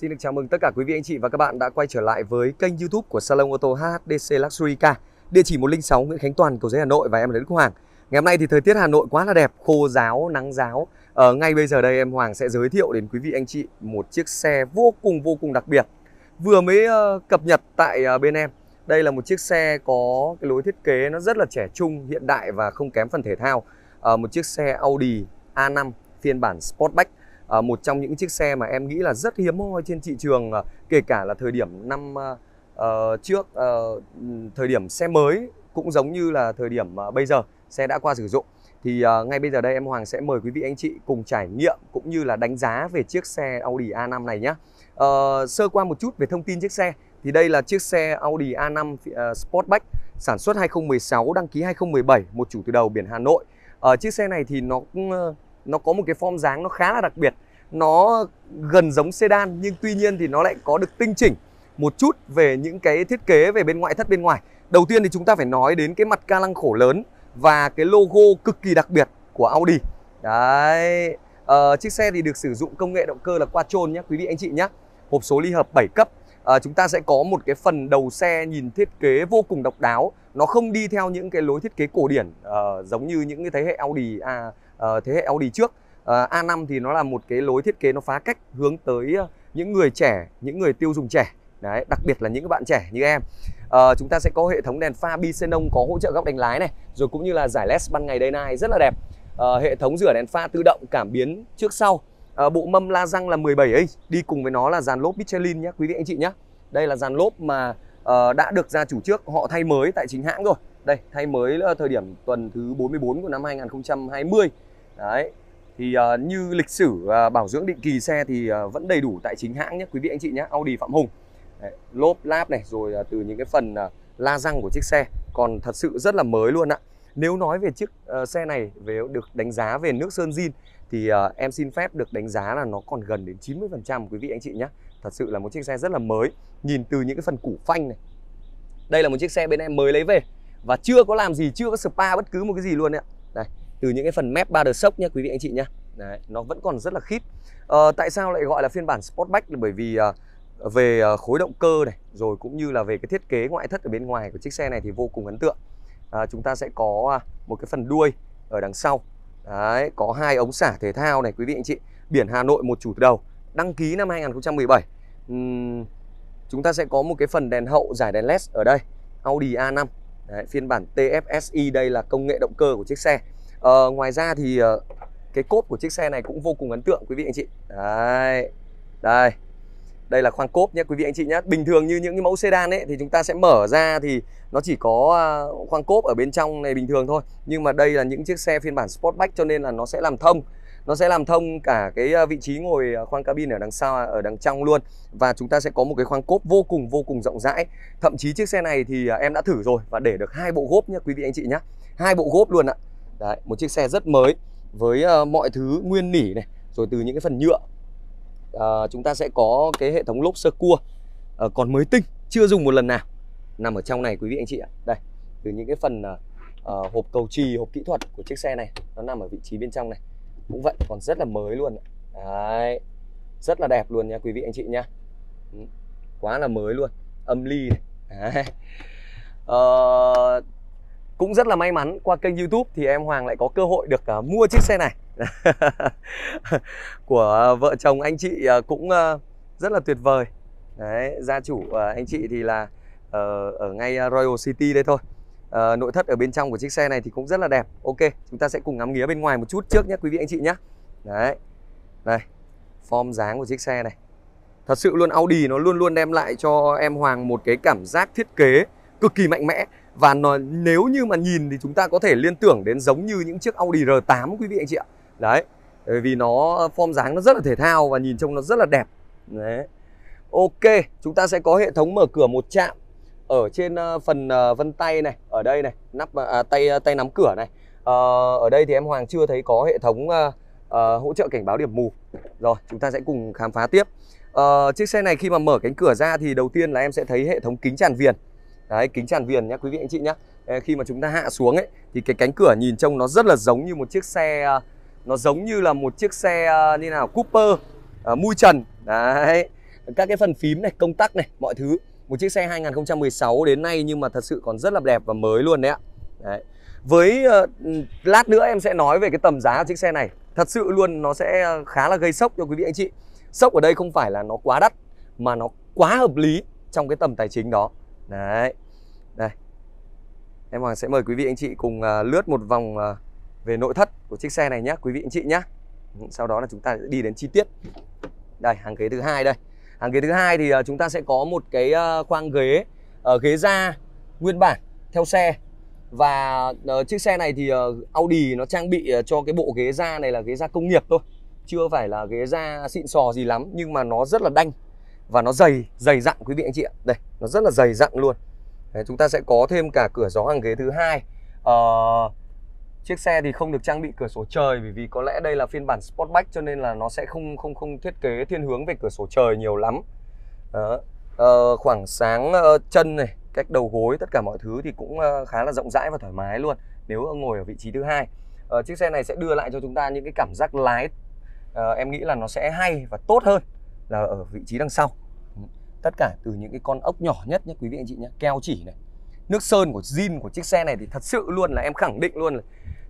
Xin được chào mừng tất cả quý vị anh chị và các bạn đã quay trở lại với kênh YouTube của Salon ô tô HDC Luxury Car. Địa chỉ 106 Nguyễn Khánh Toàn, cầu giấy Hà Nội và em là Đức Hoàng. Ngày hôm nay thì thời tiết Hà Nội quá là đẹp, khô ráo, nắng ráo. Ở ờ, ngay bây giờ đây em Hoàng sẽ giới thiệu đến quý vị anh chị một chiếc xe vô cùng vô cùng đặc biệt. Vừa mới ờ, cập nhật tại ờ, bên em. Đây là một chiếc xe có cái lối thiết kế nó rất là trẻ trung, hiện đại và không kém phần thể thao. À, một chiếc xe Audi A5 phiên bản Sportback Ờ, một trong những chiếc xe mà em nghĩ là rất hiếm hoi trên thị trường ờ, kể cả là thời điểm năm à, trước à, thời điểm xe mới cũng giống như là thời điểm à, bây giờ xe đã qua sử dụng thì à, ngay bây giờ đây em Hoàng sẽ mời quý vị anh chị cùng trải nghiệm cũng như là đánh giá về chiếc xe Audi A5 này nhé. À, sơ qua một chút về thông tin chiếc xe thì đây là chiếc xe Audi A5 Sportback sản xuất 2016 đăng ký 2017 một chủ từ đầu biển Hà Nội. À, chiếc xe này thì nó cũng nó có một cái form dáng nó khá là đặc biệt nó gần giống sedan nhưng tuy nhiên thì nó lại có được tinh chỉnh một chút về những cái thiết kế về bên ngoại thất bên ngoài đầu tiên thì chúng ta phải nói đến cái mặt ca lăng khổ lớn và cái logo cực kỳ đặc biệt của Audi đấy à, chiếc xe thì được sử dụng công nghệ động cơ là trôn nhé quý vị anh chị nhé hộp số ly hợp 7 cấp à, chúng ta sẽ có một cái phần đầu xe nhìn thiết kế vô cùng độc đáo nó không đi theo những cái lối thiết kế cổ điển uh, giống như những cái thế hệ Audi A uh, Ờ, thế hệ Audi trước. Uh, ờ, A5 thì nó là một cái lối thiết kế nó phá cách hướng tới uh, những người trẻ, những người tiêu dùng trẻ. Đấy, đặc biệt là những các bạn trẻ như em. Uh, chúng ta sẽ có hệ thống đèn pha bi xenon có hỗ trợ góc đánh lái này, rồi cũng như là giải led ban ngày day night rất là đẹp. Uh, hệ thống rửa đèn pha tự động cảm biến trước sau. Uh, bộ mâm la răng là 17 inch, đi cùng với nó là dàn lốp Michelin nhé quý vị anh chị nhé. Đây là dàn lốp mà uh, đã được gia chủ trước họ thay mới tại chính hãng rồi. Đây, thay mới là thời điểm tuần thứ 44 của năm 2020 đấy thì uh, như lịch sử uh, bảo dưỡng định kỳ xe thì uh, vẫn đầy đủ tại chính hãng nhé quý vị anh chị nhé Audi Phạm Hùng đấy, lốp láp này rồi uh, từ những cái phần uh, la răng của chiếc xe còn thật sự rất là mới luôn ạ nếu nói về chiếc uh, xe này về được đánh giá về nước sơn zin thì uh, em xin phép được đánh giá là nó còn gần đến 90% quý vị anh chị nhé thật sự là một chiếc xe rất là mới nhìn từ những cái phần củ phanh này đây là một chiếc xe bên em mới lấy về và chưa có làm gì chưa có spa bất cứ một cái gì luôn đấy ạ đây từ những cái phần mép ba d sốc nhé quý vị anh chị nhé Đấy, nó vẫn còn rất là khít à, tại sao lại gọi là phiên bản Sportback là bởi vì à, về ờ, khối động cơ này rồi cũng như là về cái thiết kế ngoại thất ở bên ngoài của chiếc xe này thì vô cùng ấn tượng à, chúng ta sẽ có à, một cái phần đuôi ở đằng sau Đấy, có hai ống xả thể thao này quý vị anh chị biển Hà Nội một chủ đầu đăng ký năm 2017 uhm, chúng ta sẽ có một cái phần đèn hậu giải đèn led ở đây Audi A5 Đấy, phiên bản TFSI đây là công nghệ động cơ của chiếc xe Ờ, ngoài ra thì ờ, cái cốp của chiếc xe này cũng vô cùng ấn tượng quý vị anh chị. Đấy. Đây. Đây là khoang cốp nhé quý vị anh chị nhé. Bình thường như những cái mẫu sedan ấy thì chúng ta sẽ mở ra thì nó chỉ có ờ, khoang cốp ở bên trong này bình thường thôi. Nhưng mà đây là những chiếc xe phiên bản Sportback cho nên là nó sẽ làm thông nó sẽ làm thông cả cái ờ, vị trí ngồi khoang cabin ở đằng sau à, ở đằng trong luôn và chúng ta sẽ có một cái khoang cốp vô cùng vô cùng rộng rãi thậm chí chiếc xe này thì à, em đã thử rồi và để được hai bộ gốp nhé quý vị anh chị nhé hai bộ gốp luôn ạ Đấy, một chiếc xe rất mới với uh, mọi thứ nguyên nỉ này, rồi từ những cái phần nhựa. Uh, chúng ta sẽ có cái hệ thống lốp sơ cua uh, còn mới tinh, chưa dùng một lần nào. Nằm ở trong này quý vị anh chị ạ. Đây, từ những cái phần uh, uh, hộp cầu trì, hộp kỹ thuật của chiếc xe này nó nằm ở vị trí bên trong này. Cũng vậy, còn rất là mới luôn. Đấy. Rất là đẹp luôn nha quý vị anh chị nha. Quá là mới luôn. Âm ly này. Đấy. Uh, cũng rất là may mắn qua kênh youtube thì em Hoàng lại có cơ hội được uh, mua chiếc xe này của uh, vợ chồng anh chị uh, cũng uh, rất là tuyệt vời đấy gia chủ uh, anh chị thì là uh, ở ngay Royal City đây thôi uh, nội thất ở bên trong của chiếc xe này thì cũng rất là đẹp ok chúng ta sẽ cùng ngắm nghía bên ngoài một chút trước nhé quý vị anh chị nhé đấy đây form dáng của chiếc xe này thật sự luôn Audi nó luôn luôn đem lại cho em Hoàng một cái cảm giác thiết kế cực kỳ mạnh mẽ và nó, nếu như mà nhìn thì chúng ta có thể liên tưởng đến giống như những chiếc Audi R8 quý vị anh chị ạ đấy vì nó ờ, form dáng nó rất là thể thao và nhìn trông nó rất là đẹp đấy ok chúng ta sẽ có hệ thống mở cửa một chạm ở trên ờ, phần ờ, vân tay này ở đây này nắp à, tay tay nắm cửa này à, ở đây thì em Hoàng chưa thấy có hệ thống à, à, hỗ trợ cảnh báo điểm mù rồi chúng ta sẽ cùng khám phá tiếp à, chiếc xe này khi mà mở cánh cửa ra thì đầu tiên là em sẽ thấy hệ thống kính tràn viền đấy kính tràn viền nhá quý vị anh chị nhá khi mà chúng ta hạ xuống ấy thì cái cánh cửa nhìn trông nó rất là giống như một chiếc xe à, nó giống như là một chiếc xe à, như nào Cooper à, mui trần đấy các cái phần phím này công tắc này mọi thứ một chiếc xe 2016 đến nay nhưng mà thật sự còn rất là đẹp và mới luôn đấy ạ đấy. với uh, lát nữa em sẽ nói về cái tầm giá của chiếc xe này thật sự luôn nó sẽ khá là gây sốc cho quý vị anh chị sốc ở đây không phải là nó quá đắt mà nó quá hợp lý trong cái tầm tài chính đó đấy đây em Hoàng sẽ mời quý vị anh chị cùng à, lướt một vòng à, về nội thất của chiếc xe này nhé quý vị anh chị nhé ừ, sau đó là chúng ta sẽ đi đến chi tiết đây hàng ghế thứ hai đây hàng ghế thứ hai thì à, chúng ta sẽ có một cái khoang ghế ở ờ, ghế da nguyên bản theo xe và ờ, chiếc xe này thì ờ, Audi nó trang bị cho cái bộ ghế da này là ghế da công nghiệp thôi chưa phải là ghế da xịn sò gì lắm nhưng mà nó rất là đanh và nó dày dày dặn quý vị anh chị ạ đây nó rất là dày dặn luôn Đấy, chúng ta sẽ có thêm cả cửa gió hàng ghế thứ hai à, chiếc xe thì không được trang bị cửa sổ trời bởi vì có lẽ đây là phiên bản Sportback cho nên là nó sẽ không không không thiết kế thiên hướng về cửa sổ trời nhiều lắm Đó. À, khoảng sáng ờ, chân này cách đầu gối tất cả mọi thứ thì cũng khá là rộng rãi và thoải mái luôn nếu ngồi ở vị trí thứ hai à, chiếc xe này sẽ đưa lại cho chúng ta những cái cảm giác lái à, em nghĩ là nó sẽ hay và tốt hơn là ở vị trí đằng sau tất cả từ những cái con ốc nhỏ nhất nhé quý vị anh chị nhé keo chỉ này nước sơn của zin của chiếc xe này thì thật sự luôn là em khẳng định luôn là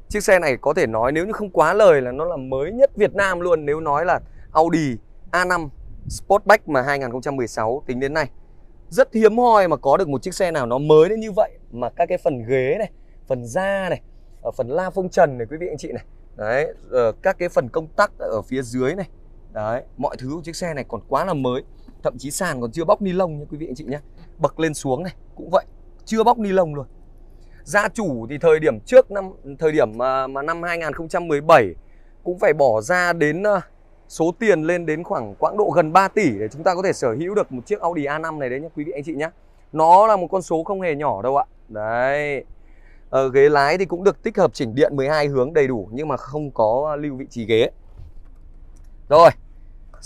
chiếc xe này có thể nói nếu như không quá lời là nó là mới nhất Việt Nam luôn nếu nói là Audi A5 Sportback mà 2016 tính đến nay rất hiếm hoi mà có được một chiếc xe nào nó mới đến như vậy mà các cái phần ghế này phần da này ở phần la phông trần này quý vị anh chị này đấy ờ, các cái phần công tắc ở phía dưới này đấy mọi thứ của chiếc xe này còn quá là mới thậm chí sàn còn chưa bóc ni lông nha quý vị anh chị nhé bậc lên xuống này cũng vậy chưa bóc ni lông luôn gia chủ thì thời điểm trước năm thời điểm mà, mà năm 2017 cũng phải bỏ ra đến ờ, số tiền lên đến khoảng quãng độ gần 3 tỷ để chúng ta có thể sở hữu được một chiếc Audi A5 này đấy nhé quý vị anh chị nhé nó là một con số không hề nhỏ đâu ạ đấy ở ờ, ghế lái thì cũng được tích hợp chỉnh điện 12 hướng đầy đủ nhưng mà không có lưu vị trí ghế rồi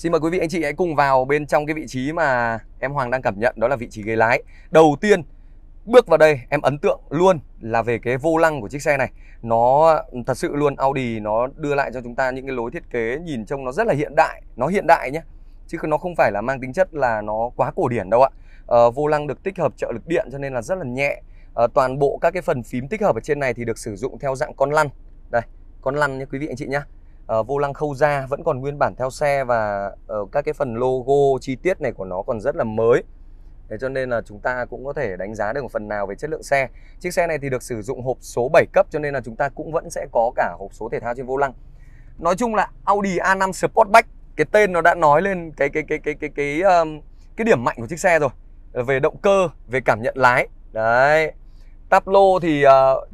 Xin mời quý vị anh chị hãy cùng vào bên trong cái vị trí mà em Hoàng đang cảm nhận đó là vị trí ghế lái. Đầu tiên bước vào đây em ấn tượng luôn là về cái vô lăng của chiếc xe này. Nó thật sự luôn Audi nó đưa lại cho chúng ta những cái lối thiết kế nhìn trông nó rất là hiện đại, nó hiện đại nhé. Chứ nó không phải là mang tính chất là nó quá cổ điển đâu ạ. À, vô lăng được tích hợp trợ lực điện cho nên là rất là nhẹ. À, toàn bộ các cái phần phím tích hợp ở trên này thì được sử dụng theo dạng con lăn. Đây, con lăn nhé quý vị anh chị nhé Ờ, vô lăng khâu da vẫn còn nguyên bản theo xe và uh, các cái phần logo chi tiết này của nó còn rất là mới Thế cho nên là chúng ta cũng có thể đánh giá được một phần nào về chất lượng xe. Chiếc xe này thì được sử dụng hộp số 7 cấp cho nên là chúng ta cũng vẫn sẽ có cả hộp số thể thao trên vô lăng. Nói chung là Audi A5 Sportback, cái tên nó đã nói lên cái cái cái cái cái cái cái, um, cái điểm mạnh của chiếc xe rồi. Ờ, về động cơ, về cảm nhận lái. Đấy. Tablo thì uh,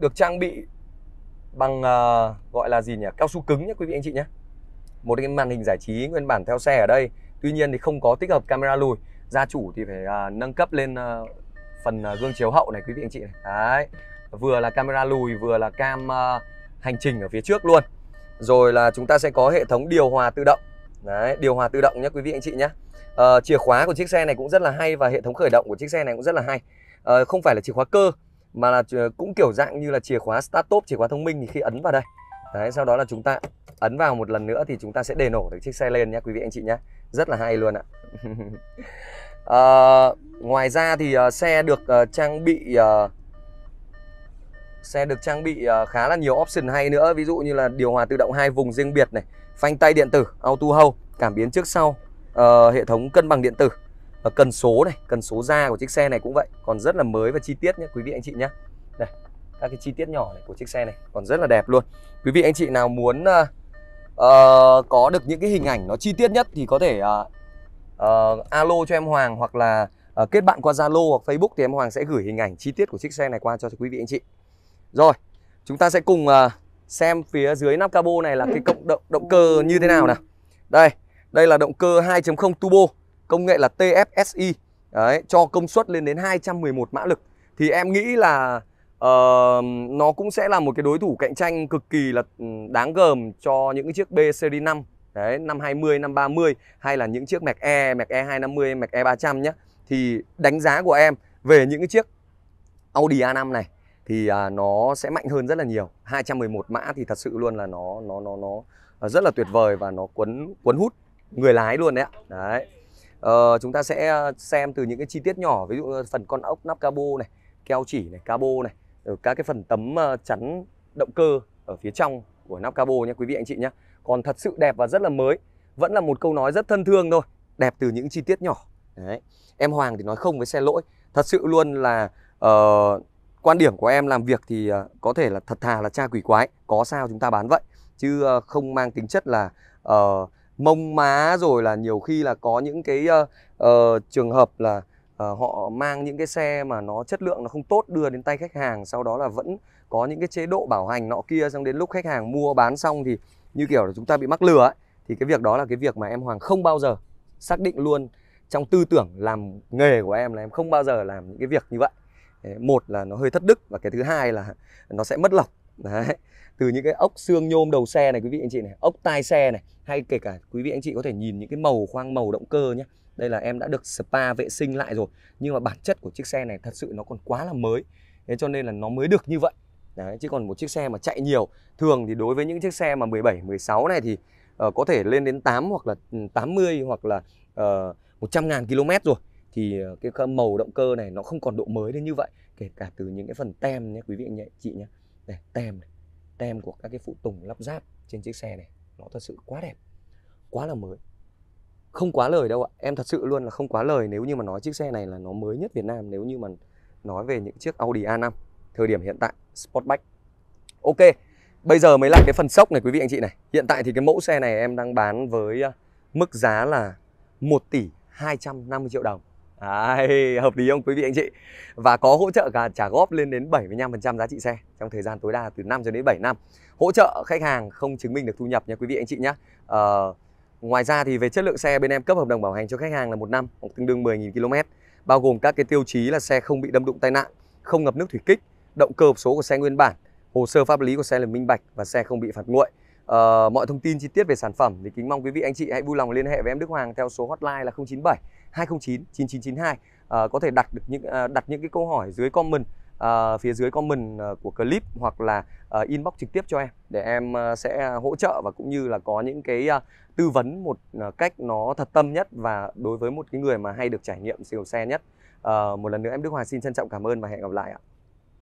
được trang bị bằng uh, gọi là gì nhỉ cao su cứng nhé quý vị anh chị nhé một cái màn hình giải trí nguyên bản theo xe ở đây tuy nhiên thì không có tích hợp camera lùi gia chủ thì phải uh, nâng cấp lên uh, phần uh, gương chiếu hậu này quý vị anh chị này đấy vừa là camera lùi vừa là cam uh, hành trình ở phía trước luôn rồi là chúng ta sẽ có hệ thống điều hòa tự động đấy điều hòa tự động nhé quý vị anh chị nhé uh, chìa khóa của chiếc xe này cũng rất là hay và hệ thống khởi động của chiếc xe này cũng rất là hay uh, không phải là chìa khóa cơ mà là cũng kiểu dạng như là chìa khóa start top chìa khóa thông minh thì khi ấn vào đây đấy sau đó là chúng ta ấn vào một lần nữa thì chúng ta sẽ để nổ được chiếc xe lên nhé quý vị anh chị nhé rất là hay luôn ạ à, ngoài ra thì uh, xe được uh, trang bị uh, xe được trang bị uh, khá là nhiều option hay nữa ví dụ như là điều hòa tự động hai vùng riêng biệt này phanh tay điện tử auto hold cảm biến trước sau uh, hệ thống cân bằng điện tử và cần số này cần số da của chiếc xe này cũng vậy còn rất là mới và chi tiết nhé quý vị anh chị nhé đây các cái chi tiết nhỏ này của chiếc xe này còn rất là đẹp luôn quý vị anh chị nào muốn uh, uh, có được những cái hình ảnh nó chi tiết nhất thì có thể uh, uh, alo cho em Hoàng hoặc là uh, kết bạn qua Zalo hoặc Facebook thì em Hoàng sẽ gửi hình ảnh chi tiết của chiếc xe này qua cho quý vị anh chị rồi chúng ta sẽ cùng uh, xem phía dưới nắp cabo này là cái cộng động động cơ như thế nào nào đây đây là động cơ 2.0 turbo công nghệ là TFSI đấy, cho công suất lên đến 211 mã lực thì em nghĩ là uh, nó cũng sẽ là một cái đối thủ cạnh tranh cực kỳ là ừ, đáng gờm cho những chiếc B series 5 đấy năm 20, năm 30 hay là những chiếc Mac E, Mac E 250, Mac E 300 nhé thì đánh giá của em về những cái chiếc Audi A5 này thì à, nó sẽ mạnh hơn rất là nhiều. 211 mã thì thật sự luôn là nó nó nó nó rất là tuyệt vời và nó cuốn cuốn hút người lái luôn đấy ạ. Đấy. Ờ, chúng ta sẽ ờ, xem từ những cái chi tiết nhỏ ví dụ phần con ốc nắp cabo này keo chỉ này cabo này rồi các cái phần tấm ờ, chắn động cơ ở phía trong của nắp cabo nha quý vị anh chị nhé còn thật sự đẹp và rất là mới vẫn là một câu nói rất thân thương thôi đẹp từ những chi tiết nhỏ Đấy. em Hoàng thì nói không với xe lỗi thật sự luôn là uh, quan điểm của em làm việc thì uh, có thể là thật thà là cha quỷ quái có sao chúng ta bán vậy chứ uh, không mang tính chất là uh, mông má rồi là nhiều khi là có những cái uh, uh, trường hợp là uh, họ mang những cái xe mà nó chất lượng nó không tốt đưa đến tay khách hàng sau đó là vẫn có những cái chế độ bảo hành nọ kia xong đến lúc khách hàng mua bán xong thì như kiểu là chúng ta bị mắc lừa ấy thì cái việc đó là cái việc mà em Hoàng không bao giờ xác định luôn trong tư tưởng làm nghề của em là em không bao giờ làm những cái việc như vậy một là nó hơi thất đức và cái thứ hai là nó sẽ mất lọc đấy từ những cái ốc xương nhôm đầu xe này quý vị anh chị này ốc tai xe này hay kể cả quý vị anh chị có thể nhìn những cái màu khoang màu động cơ nhé đây là em đã được spa vệ sinh lại rồi nhưng mà bản chất của chiếc xe này thật sự nó còn quá là mới thế cho nên là nó mới được như vậy Đấy, chứ còn một chiếc xe mà chạy nhiều thường thì đối với những chiếc xe mà 17, 16 này thì uh, có thể lên đến 8 hoặc là 80 ừ, hoặc là uh, ờ, 100 ngàn km rồi thì ờ, cái màu động cơ này nó không còn độ mới đến như vậy kể cả từ những cái phần tem nhé quý vị anh chị nhé đây tem này tem của các cái phụ tùng lắp ráp trên chiếc xe này nó thật sự quá đẹp quá là mới không quá lời đâu ạ em thật sự luôn là không quá lời nếu như mà nói chiếc xe này là nó mới nhất Việt Nam nếu như mà nói về những chiếc Audi A5 thời điểm hiện tại Sportback ok bây giờ mới lại cái phần sốc này quý vị anh chị này hiện tại thì cái mẫu xe này em đang bán với à, mức giá là 1 tỷ 250 triệu đồng Đấy, hợp lý không quý vị anh chị? Và có hỗ trợ cả trả góp lên đến 75% giá trị xe trong thời gian tối đa từ 5 cho đến 7 năm. Hỗ trợ khách hàng không chứng minh được thu nhập nha quý vị anh chị nhé. Ờ, ngoài ra thì về chất lượng xe bên em cấp hợp đồng bảo hành cho khách hàng là một năm, tương đương 10.000 km, bao gồm các cái tiêu chí là xe không bị đâm đụng tai nạn, không ngập nước thủy kích, động cơ hộp số của xe nguyên bản, hồ sơ pháp lý của xe là minh bạch và xe không bị phạt nguội. Uh, mọi thông tin chi tiết về sản phẩm thì kính mong quý vị anh chị hãy vui lòng liên hệ với em Đức Hoàng theo số hotline là 097 209 9992 uh, có thể đặt được những uh, đặt những cái câu hỏi dưới comment uh, phía dưới comment của clip hoặc là uh, inbox trực tiếp cho em để em uh, sẽ hỗ trợ và cũng như là có những cái uh, tư vấn một uh, cách nó thật tâm nhất và đối với một cái người mà hay được trải nghiệm siêu xe nhất uh, một lần nữa em Đức Hoàng xin trân trọng cảm ơn và hẹn gặp lại ạ